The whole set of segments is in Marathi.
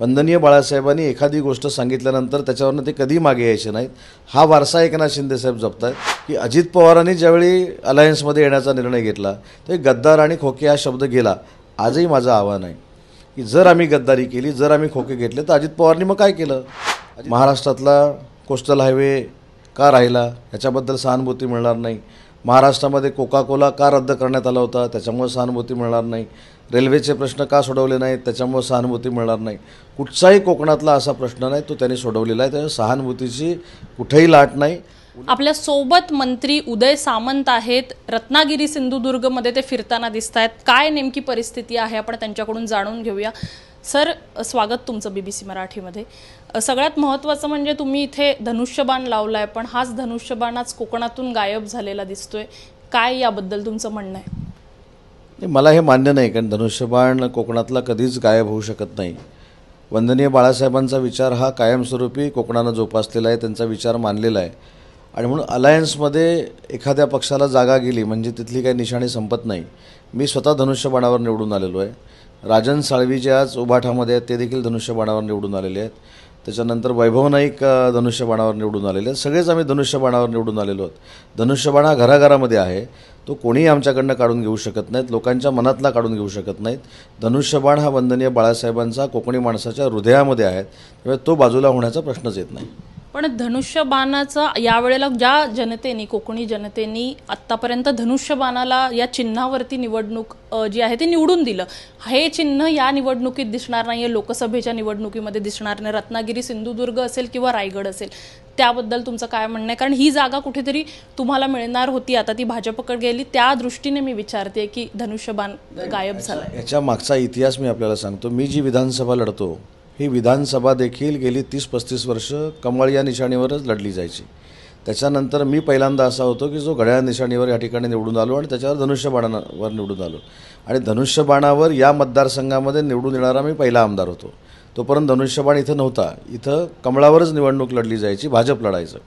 वंदनीय बाळासाहेबांनी एखादी गोष्ट सांगितल्यानंतर त्याच्यावरनं ते कधी मागे यायचे नाहीत हा वारसा एकनाथ शिंदेसाहेब जपतायत की अजित पवारांनी ज्यावेळी अलायन्समध्ये येण्याचा निर्णय घेतला ते गद्दार आणि खोके हा शब्द गेला आजही माझं आव्हान आहे की जर आम्ही गद्दारी केली जर आम्ही खोके घेतले तर अजित पवारांनी मग काय केलं महाराष्ट्रातला कोस्टल हायवे का राहिला ह्याच्याबद्दल सहानुभूती मिळणार नाही महाराष्ट्रामध्ये कोका कोला का रद्द करण्यात आला होता त्याच्यामुळे सहानुभूती मिळणार नाही रेल्वेचे प्रश्न का सोडवले नाहीत त्याच्यामुळे सहानुभूती मिळणार नाही कुठचाही कोकणातला असा प्रश्न नाही तो त्यांनी सोडवलेला आहे त्यामुळे सहानुभूतीची कुठेही लाट नाही आपल्या सोबत मंत्री उदय सामंत आहेत रत्नागिरी सिंधुदुर्गमध्ये ते फिरताना दिसत आहेत काय नेमकी परिस्थिती आहे आपण त्यांच्याकडून जाणून घेऊया सर स्वागत तुमचं बी बी सी मराठीमध्ये सगळ्यात महत्त्वाचं म्हणजे तुम्ही इथे धनुष्यबाण लावला आहे पण हाच धनुष्यबाण आज कोकणातून गायब झालेला दिसतोय काय याबद्दल तुमचं म्हणणं आहे मला हे मान्य नाही कारण धनुष्यबाण कोकणातला कधीच गायब होऊ शकत नाही वंदनीय बाळासाहेबांचा विचार हा कायमस्वरूपी कोकणानं जोपासलेला आहे त्यांचा विचार मानलेला आहे आणि म्हणून अलायन्समध्ये एखाद्या पक्षाला जागा गेली म्हणजे तिथली काही निशाणी संपत नाही मी स्वतः धनुष्यबाणावर निवडून आलेलो आहे राजन साळवी जे आज उभाठामध्ये आहेत ते देखील धनुष्यबाणावर निवडून आलेले आहेत त्याच्यानंतर वैभव नाईक धनुष्यबाणावर निवडून आलेले आहेत सगळेच आम्ही धनुष्यबाणावर निवडून आलेलो आहोत धनुष्यबाण हा घराघरामध्ये आहे तो कोणीही आमच्याकडनं काढून घेऊ शकत नाहीत लोकांच्या मनातला काढून घेऊ शकत नाहीत धनुष्यबाण हा वंदनीय बाळासाहेबांचा कोकणी माणसाच्या हृदयामध्ये आहे त्यामुळे तो बाजूला होण्याचा प्रश्नच येत नाही पण धनुष्यबाणाचा यावेळेला ज्या जनतेने कोकणी जनतेने आत्तापर्यंत धनुष्यबाणाला या चिन्हावरती निवडणूक जी आहे ती निवडून दिलं हे चिन्ह या निवडणुकीत दिसणार नाही आहे लोकसभेच्या निवडणुकीमध्ये दिसणार नाही रत्नागिरी सिंधुदुर्ग असेल किंवा रायगड असेल त्याबद्दल तुमचं काय म्हणणं आहे कारण ही जागा कुठेतरी तुम्हाला मिळणार होती आता ती भाजपकडे गेली त्या दृष्टीने मी विचारते की धनुष्यबाण गायब झाला याच्या मागचा इतिहास मी आपल्याला सांगतो मी जी विधानसभा लढतो ही विधानसभा देखील गेली तीस पस्तीस वर्ष कमळ या निशाणीवरच लढली जायची त्याच्यानंतर मी पहिल्यांदा असा होतो की जो घड्याळ निशाणीवर या ठिकाणी निवडून आलो आणि त्याच्यावर धनुष्यबाणावर निवडून आलो आणि धनुष्यबाणावर या मतदारसंघामध्ये निवडून येणारा मी पहिला आमदार होतो तोपर्यंत धनुष्यबाण इथं नव्हता इथं कमळावरच निवडणूक लढली जायची भाजप लढायचं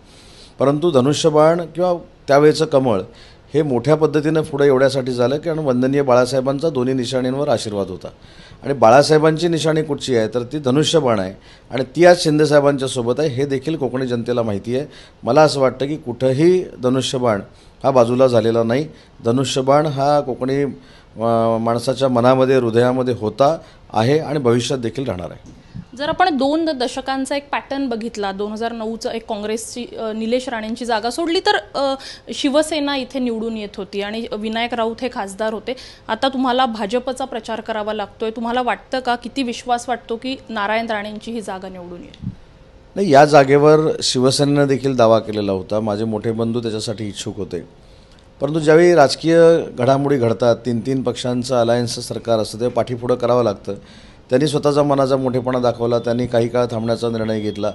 परंतु धनुष्यबाण किंवा त्यावेळेचं कमळ हे मोठ्या पद्धतीनं पुढे एवढ्यासाठी झालं कारण वंदनीय बाळासाहेबांचा दोन्ही निशाणींवर आशीर्वाद होता आणि बाळासाहेबांची निशाणी कुठची आहे तर ती धनुष्यबाण आहे आणि ती आज शिंदेसाहेबांच्या सोबत आहे हे देखील कोकणी जनतेला माहिती आहे मला असं वाटतं की कुठंही धनुष्यबाण हा बाजूला झालेला नाही धनुष्यबाण हा कोकणी माणसाच्या मनामध्ये हृदयामध्ये होता आहे आणि भविष्यात देखील राहणार आहे जर आपण दोन दशकांचा एक पॅटर्न बघितला दोन हजार नऊचं एक काँग्रेसची निलेश राणेंची जागा सोडली तर शिवसेना इथे निवडून येत होती आणि विनायक राऊत हे खासदार होते आता तुम्हाला भाजपचा प्रचार करावा लागतोय तुम्हाला वाटतं का किती विश्वास वाटतो की नारायण राणेंची ही जागा निवडून येईल नाही या जागेवर शिवसेनेनं देखील दावा केलेला होता माझे मोठे बंधू त्याच्यासाठी इच्छुक होते परंतु ज्यावेळी राजकीय घडामोडी घडतात तीन तीन पक्षांचं अलायन्स सरकार असतं ते पाठीपुढं करावं लागतं त्यांनी स्वतःचा मनाचा मोठेपणा दाखवला त्यांनी काही काळ थांबण्याचा निर्णय घेतला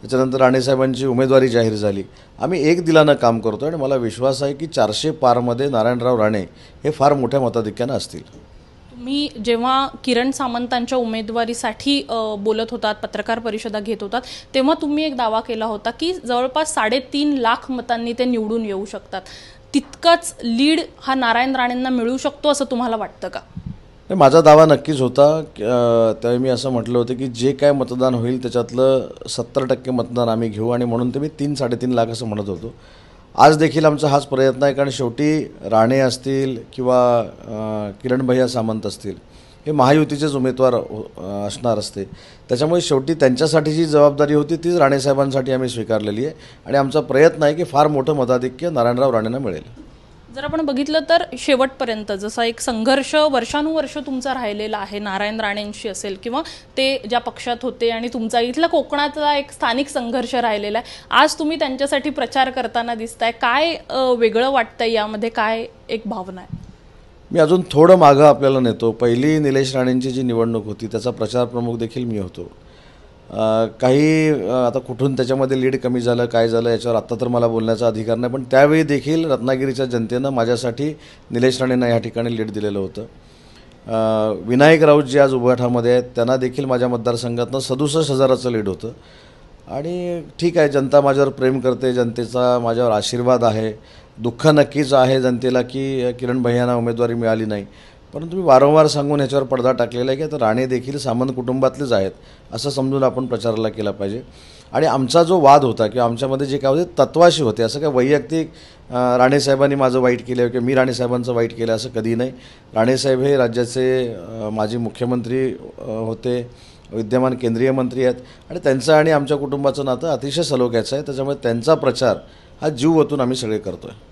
त्याच्यानंतर राणेसाहेबांची उमेदवारी जाहीर झाली आम्ही एक दिलानं काम करतो आणि मला विश्वास आहे की चारशे पारमध्ये नारायणराव राणे हे फार मोठ्या मताधिक्यानं असतील तुम्ही जेव्हा किरण सामंतांच्या उमेदवारीसाठी बोलत होतात पत्रकार परिषदा घेत होतात तेव्हा तुम्ही एक दावा केला होता की जवळपास साडेतीन लाख मतांनी ते निवडून येऊ शकतात तितकाच लीड हा नारायण राणेंना मिळू शकतो असं तुम्हाला वाटतं का नाही माझा दावा नक्कीच होता त्यावेळी मी असं म्हटलं होतं की जे काय मतदान होईल त्याच्यातलं सत्तर टक्के मतदान आम्ही घेऊ आणि म्हणून ते मी तीन साडेतीन लाख असं म्हणत होतो आज देखील आमचा हाच प्रयत्न आहे कारण शेवटी राणे असतील किंवा किरण भैया सामंत असतील हे महायुतीचेच उमेदवार असणार असते त्याच्यामुळे शेवटी त्यांच्यासाठी जी जबाबदारी होती तीच राणेसाहेबांसाठी आम्ही स्वीकारलेली आहे आणि आमचा प्रयत्न आहे की फार मोठं मताधिक्य नारायणराव राणेंना मिळेल जर आपण बघितलं तर शेवटपर्यंत जसा एक संघर्ष वर्षानुवर्ष तुमचा राहिलेला आहे नारायण राणेंशी असेल किंवा ते ज्या पक्षात होते आणि तुमचा इथला कोकणातला एक स्थानिक संघर्ष राहिलेला आहे आज तुम्ही त्यांच्यासाठी प्रचार करताना दिसताय काय वेगळं वाटतंय यामध्ये काय एक भावना आहे मी अजून थोडं मागं आपल्याला नेतो पहिली निलेश राणेंची जी निवडणूक होती त्याचा प्रचार प्रमुख देखील मी होतो काही आता कुठून त्याच्यामध्ये लीड कमी झालं काय झालं याच्यावर आत्ता तर मला बोलण्याचा अधिकार नाही पण त्यावेळी देखील रत्नागिरीच्या जनतेनं माझ्यासाठी निलेश राणेंना या ठिकाणी लीड दिलेलं होतं विनायक राऊत जे आज उभाठामध्ये आहेत त्यांना देखील माझ्या मतदारसंघातनं सदुसष्ट हजाराचं लीड होतं आणि ठीक आहे जनता माझ्यावर प्रेम करते जनतेचा माझ्यावर आशीर्वाद आहे दुःख नक्कीच आहे जनतेला की किरण भैयांना उमेदवारी मिळाली नाही परंतु मी वारंवार सांगून ह्याच्यावर पडदा टाकलेला आहे की आता राणे देखील सामंत कुटुंबातलेच आहेत असं समजून आपण प्रचाराला केला पाहिजे आणि आमचा जो वाद होता किंवा आमच्यामध्ये जे काय होते तत्वाशी होते असं काय वैयक्तिक राणेसाहेबांनी माझं वाईट केलं किंवा मी राणेसाहेबांचं वाईट केलं असं कधी नाही राणेसाहेब हे राज्याचे माजी मुख्यमंत्री होते विद्यमान केंद्रीय मंत्री आहेत आणि त्यांचं आणि आमच्या कुटुंबाचं नातं अतिशय सलोख्याचं आहे त्याच्यामुळे त्यांचा प्रचार हा जीव वतून आम्ही सगळे करतो आहे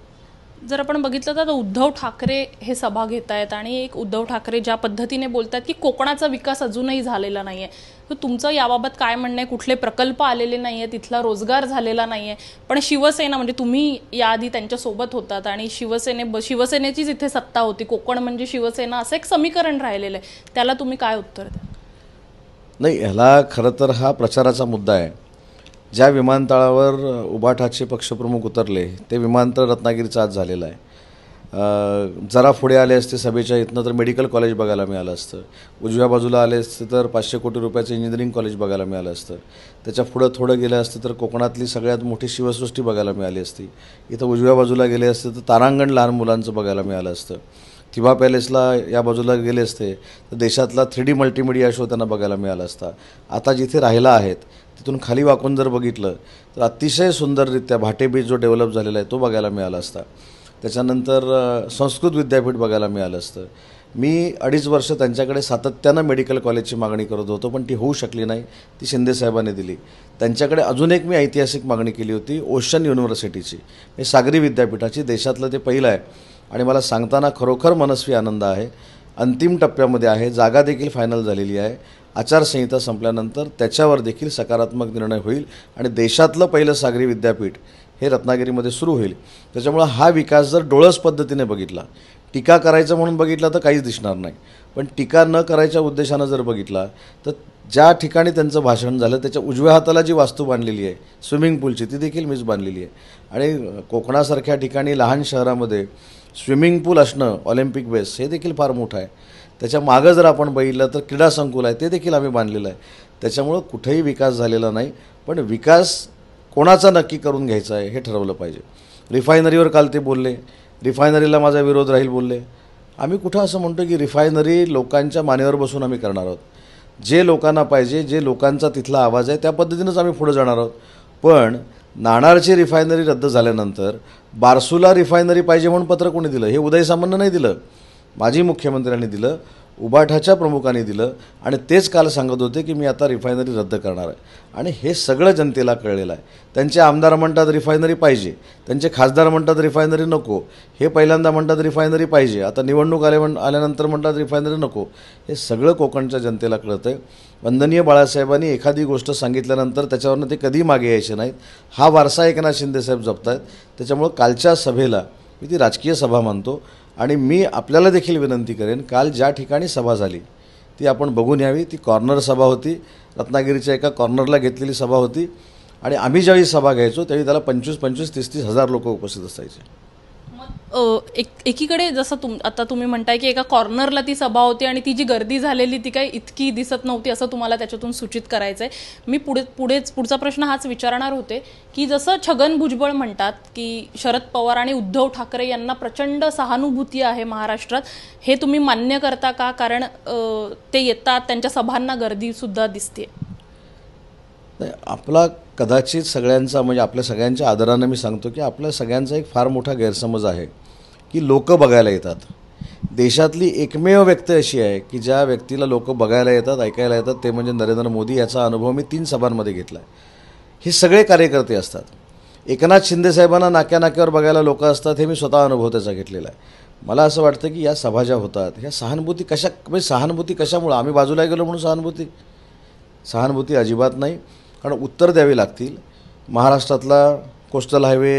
जर आपण बघितलं तर उद्धव ठाकरे हे सभा घेत आहेत आणि एक उद्धव ठाकरे ज्या पद्धतीने बोलत आहेत की कोकणाचा विकास अजूनही झालेला नाही आहे तर तुमचं याबाबत काय म्हणणं आहे कुठले प्रकल्प आलेले नाही आहे तिथला रोजगार झालेला नाही आहे पण शिवसेना म्हणजे तुम्ही याआधी त्यांच्यासोबत होतात आणि शिवसेने शिवसेनेचीच इथे सत्ता होती कोकण म्हणजे शिवसेना असं एक समीकरण राहिलेलं आहे त्याला तुम्ही काय उत्तर द्या नाही ह्याला खरं तर हा प्रचाराचा मुद्दा आहे ज्या विमानतळावर उभाठाचे पक्षप्रमुख उतरले ते विमानतळ रत्नागिरीचा आज झालेलं आहे जरा पुढे आले असते सभेच्या इथनं तर मेडिकल कॉलेज बघायला मिळालं असतं उजव्या बाजूला आले असते तर पाचशे कोटी रुपयाचं इंजिनिअरिंग कॉलेज बघायला मिळालं असतं त्याच्या पुढं थोडं गेलं असतं तर कोकणातली सगळ्यात मोठी शिवसृष्टी बघायला मिळाली असती इथं उजव्या बाजूला गेले असते तर तारांगण लहान मुलांचं बघायला मिळालं असतं तिभा पॅलेसला या बाजूला गेले असते तर देशातला थ्री डी मल्टीमिडिया शो त्यांना बघायला मिळाला असता आता जिथे राहिला आहेत तिथून खाली वाकून जर बघितलं तर अतिशय सुंदररित्या भाटे बीच जो डेव्हलप झालेला आहे तो बघायला मिळाला असता त्याच्यानंतर संस्कृत विद्यापीठ बघायला मिळालं असतं मी अडीच वर्ष त्यांच्याकडे सातत्यानं मेडिकल कॉलेजची मागणी करत होतो पण ती होऊ शकली नाही ती शिंदेसाहेबांनी दिली त्यांच्याकडे अजून एक मी ऐतिहासिक मागणी केली होती ओशन युनिव्हर्सिटीची हे सागरी विद्यापीठाची देशातलं ते पहिलं आहे आणि मला सांगताना खरोखर मनस्वी आनंद आहे अंतिम टप्प्यामध्ये आहे जागा देखील फायनल झालेली आहे आचारसंहिता संपल्यानंतर त्याच्यावर देखील सकारात्मक निर्णय होईल आणि देशातलं पहिलं सागरी विद्यापीठ हे रत्नागिरीमध्ये सुरू होईल त्याच्यामुळं हा विकास जर डोळस पद्धतीने बघितला टीका करायचं म्हणून बघितला तर काहीच दिसणार नाही पण टीका न करायच्या उद्देशानं जर बघितला तर ज्या ठिकाणी त्यांचं भाषण झालं त्याच्या उजव्या हाताला जी वास्तू बांधलेली आहे स्विमिंग पूलची ती देखील मीच बांधलेली आहे आणि कोकणासारख्या ठिकाणी लहान शहरामध्ये स्विमिंग पूल असणं ऑलिम्पिक बेस हे देखील फार मोठं आहे त्याच्या मागं जर आपण बघितलं तर क्रीडा संकुल आहे ते देखील आम्ही बांधलेलं आहे त्याच्यामुळं कुठेही विकास झालेला नाही पण विकास कोणाचा नक्की करून घ्यायचा आहे हे ठरवलं पाहिजे रिफायनरीवर काल ते बोलले रिफायनरीला माझा विरोध राहील बोलले आम्ही कुठं असं म्हणतो की रिफायनरी लोकांच्या मानेवर बसून आम्ही करणार आहोत जे लोकांना पाहिजे जे लोकांचा तिथला आवाज आहे त्या पद्धतीनंच आम्ही पुढे जाणार आहोत पण नाणारची रिफायनरी रद्द झाल्यानंतर बारसूला रिफायनरी पाहिजे म्हणून पत्र कोणी दिलं हे उदय सामान्य नाही दिलं माजी मुख्यमंत्र्यांनी दिलं उबाठाच्या प्रमुखांनी दिलं आणि तेच काल सांगत होते की मी आता रिफायनरी रद्द करणार आहे आणि हे सगळं जनतेला कळलेलं आहे त्यांचे आमदार म्हणतात रिफायनरी पाहिजे त्यांचे खासदार म्हणतात रिफायनरी नको हे पहिल्यांदा म्हणतात रिफायनरी पाहिजे आता निवडणूक आले म्हण आल्यानंतर म्हणतात रिफायनरी नको हे सगळं कोकणच्या जनतेला कळतं आहे वंदनीय बाळासाहेबांनी एखादी गोष्ट सांगितल्यानंतर त्याच्यावरनं ते कधी मागे यायचे नाहीत हा वारसा एकनाथ शिंदेसाहेब जपत आहेत त्याच्यामुळं कालच्या सभेला मी ती राजकीय सभा मानतो आणि मी आपल्याला देखील विनंती करेन काल ज्या ठिकाणी सभा झाली ती आपण बघून यावी ती कॉर्नर सभा होती रत्नागिरीच्या एका कॉर्नरला घेतलेली सभा होती आणि आम्ही ज्यावेळी सभा घ्यायचो त्यावेळी त्याला पंचवीस पंचवीस तीस तीस हजार लोक उपस्थित असायचे एक एकीकडे जसं तुम आता तुम्ही म्हणताय की एका कॉर्नरला ती सभा होती आणि ती जी गर्दी झालेली ती काही इतकी दिसत नव्हती असं तुम्हाला त्याच्यातून सूचित करायचं आहे मी पुढे पुढेच पुढचा प्रश्न हाच विचारणार होते की जसं छगन भुजबळ म्हणतात की शरद पवार आणि उद्धव ठाकरे यांना प्रचंड सहानुभूती आहे महाराष्ट्रात हे तुम्ही मान्य करता का कारण ते येतात त्यांच्या सभांना गर्दीसुद्धा दिसते नाही आपला कदाचित सगळ्यांचा म्हणजे आपल्या सगळ्यांच्या आदरानं मी सांगतो की आपल्या सगळ्यांचा एक फार मोठा गैरसमज आहे की लोकं बघायला येतात देशातली एकमेव व्यक्ती अशी आहे की ज्या व्यक्तीला लोक बघायला येतात ऐकायला येतात ते म्हणजे नरेंद्र मोदी याचा अनुभव मी तीन सभांमध्ये घेतला आहे हे सगळे कार्यकर्ते असतात एकनाथ शिंदेसाहेबांना नाक्या नाक्यावर बघायला लोकं असतात हे मी स्वतः अनुभव त्याचा घेतलेला आहे मला असं वाटतं की या सभा ज्या होतात ह्या सहानुभूती कशा म्हणजे सहानुभूती कशामुळं आम्ही बाजूला गेलो म्हणून सहानुभूती सहानुभूती अजिबात नाही कारण उत्तर द्यावे लागतील महाराष्ट्रातला कोस्टल हायवे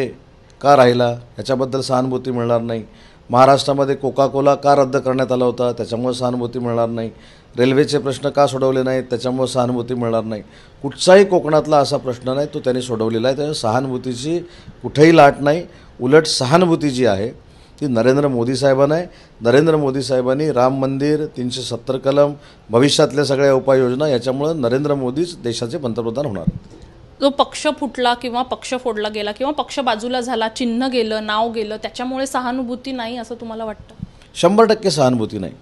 का राहिला याच्याबद्दल सहानुभूती मिळणार नाही महाराष्ट्रामध्ये कोका कोला का रद्द करण्यात आला होता त्याच्यामुळे सहानुभूती मिळणार नाही रेल्वेचे प्रश्न का सोडवले नाहीत त्याच्यामुळे सहानुभूती मिळणार नाही कुठचाही कोकणातला असा प्रश्न नाही तो त्यांनी सोडवलेला आहे त्यामुळे सहानुभूतीची कुठेही लाट नाही उलट सहानुभूती जी आहे ती नरेंद्र मोदी साहेबांना आहे नरेंद्र मोदी साहेबांनी राम मंदिर तीनशे सत्तर कलम भविष्यातल्या सगळ्या उपाययोजना याच्यामुळं नरेंद्र मोदीच देशाचे पंतप्रधान होणार जो पक्ष फुटला किंवा पक्ष फोडला गेला किंवा पक्ष बाजूला झाला चिन्ह गेलं नाव गेलं त्याच्यामुळे सहानुभूती नाही असं तुम्हाला वाटतं शंभर टक्के सहानुभूती नाही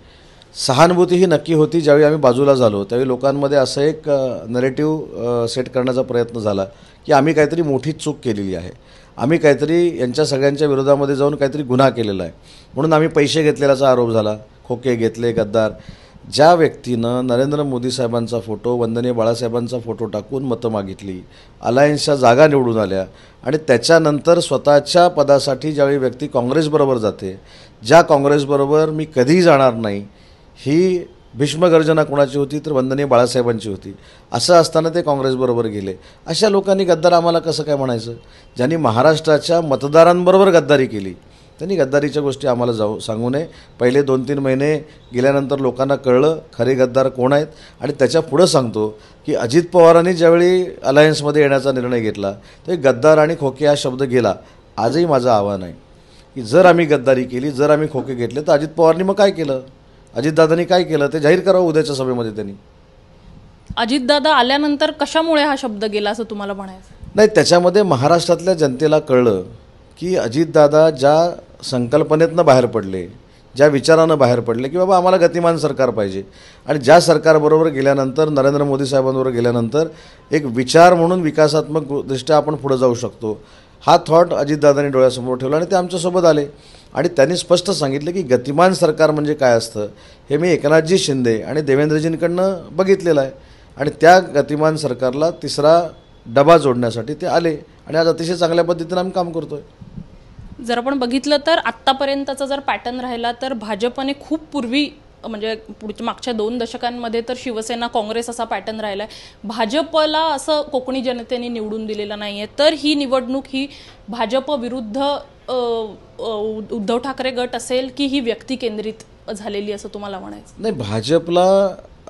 सहानुभूती ही नक्की होती ज्यावेळी आम्ही बाजूला झालो त्यावेळी लोकांमध्ये असं एक नरेटिव्ह सेट करण्याचा प्रयत्न झाला की आम्ही काहीतरी मोठी चूक केलेली आहे आम्ही काहीतरी यांच्या सगळ्यांच्या विरोधामध्ये जाऊन काहीतरी गुन्हा केलेला आहे म्हणून आम्ही पैसे घेतलेल्याचा आरोप झाला खोके घेतले गद्दार ज्या व्यक्तीनं नरेंद्र मोदी साहेबांचा फोटो वंदनीय बाळासाहेबांचा फोटो टाकून मतं मागितली अलायन्सच्या जागा निवडून आल्या आणि त्याच्यानंतर स्वतःच्या पदासाठी ज्यावेळी व्यक्ती काँग्रेसबरोबर जाते ज्या काँग्रेसबरोबर मी कधीही जाणार नाही ही भीष्मगर्जना कोणाची होती तर वंदनीय बाळासाहेबांची होती असं असताना ते काँग्रेसबरोबर गेले अशा लोकांनी गद्दार आम्हाला कसं काय म्हणायचं ज्यांनी महाराष्ट्राच्या मतदारांबरोबर गद्दारी केली त्यांनी गद्दारीच्या गोष्टी आम्हाला जाऊ सांगू नये पहिले दोन तीन महिने गेल्यानंतर लोकांना कळलं खरे गद्दार कोण आहेत आणि त्याच्या पुढं सांगतो की अजित पवारांनी ज्यावेळी अलायन्समध्ये येण्याचा निर्णय घेतला ते गद्दार आणि खोके हा शब्द गेला आजही माझं आव्हान आहे की जर आम्ही गद्दारी केली जर आम्ही खोके घेतले तर अजित पवारनी मग काय केलं अजितदादांनी काय केलं ते जाहीर करावं उद्याच्या सभेमध्ये त्यांनी अजितदादा आल्यानंतर कशामुळे हा शब्द गेला असं तुम्हाला म्हणायचं नाही त्याच्यामध्ये महाराष्ट्रातल्या जनतेला कळलं की अजितदादा ज्या संकल्पनेतनं बाहेर पडले ज्या विचारानं बाहेर पडले की बाबा आम्हाला गतिमान सरकार पाहिजे आणि ज्या सरकारबरोबर गेल्यानंतर नरेंद्र मोदी साहेबांबरोबर गेल्यानंतर एक विचार म्हणून विकासात्मकदृष्ट्या आपण पुढे जाऊ शकतो हा थॉट अजितदादानी डोळ्यासमोर ठेवला आणि ते आमच्यासोबत आले आणि त्यांनी स्पष्ट सांगितलं की गतिमान सरकार म्हणजे काय असतं हे मी एकनाथजी शिंदे आणि देवेंद्रजींकडनं बघितलेलं आहे आणि त्या गतिमान सरकारला तिसरा डबा जोडण्यासाठी ते आले आणि आज अतिशय चांगल्या पद्धतीनं आम्ही काम करतोय जर आपण बघितलं तर आत्तापर्यंतचा जर पॅटर्न राहिला तर भाजपने खूप पूर्वी म्हणजे पुढच्या मागच्या दोन दशकांमध्ये तर शिवसेना काँग्रेस असा पॅटर्न राहिला आहे भाजपला असं कोकणी जनतेने निवडून दिलेलं नाही आहे तर ही निवडणूक ही भाजप विरुद्ध उद्धव ठाकरे गट असेल की ही व्यक्ती केंद्रित झालेली असं तुम्हाला म्हणायचं नाही भाजपला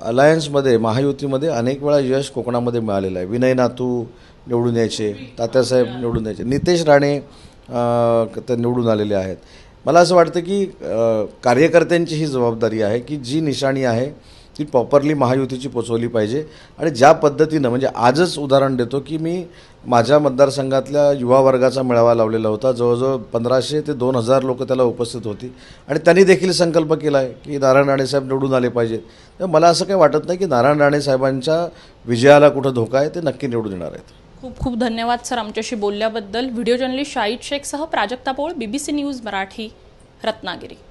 अलायन्समध्ये महायुतीमध्ये अनेक वेळा यश कोकणामध्ये मिळालेलं आहे विनय नातू निवडून यायचे तात्यासाहेब निवडून यायचे नितेश राणे ते निवडून आलेले आहेत मला असं वाटतं की कार्यकर्त्यांची ही जबाबदारी आहे की जी निशाणी आहे ती प्रॉपरली महायुतीची पोचवली पाहिजे आणि ज्या पद्धतीनं म्हणजे आजच उदाहरण देतो की मी माझ्या मतदारसंघातल्या युवा वर्गाचा मेळावा लावलेला होता जवळजवळ पंधराशे ते दोन हजार लोक त्याला उपस्थित होती आणि त्यांनी देखील संकल्प केला आहे की नारायण राणेसाहेब निवडून आले पाहिजेत तर मला असं काही वाटत नाही की नारायण राणेसाहेबांच्या विजयाला कुठं धोका आहे ते नक्की निवडून येणार आहेत खूप खूप धन्यवाद सर आमच्याशी बोलल्याबद्दल व्हिडिओ जर्नलिस्ट शाहिद शेखसह प्राजक्ता पोळ बीबीसी न्यूज मराठी रत्नागिरी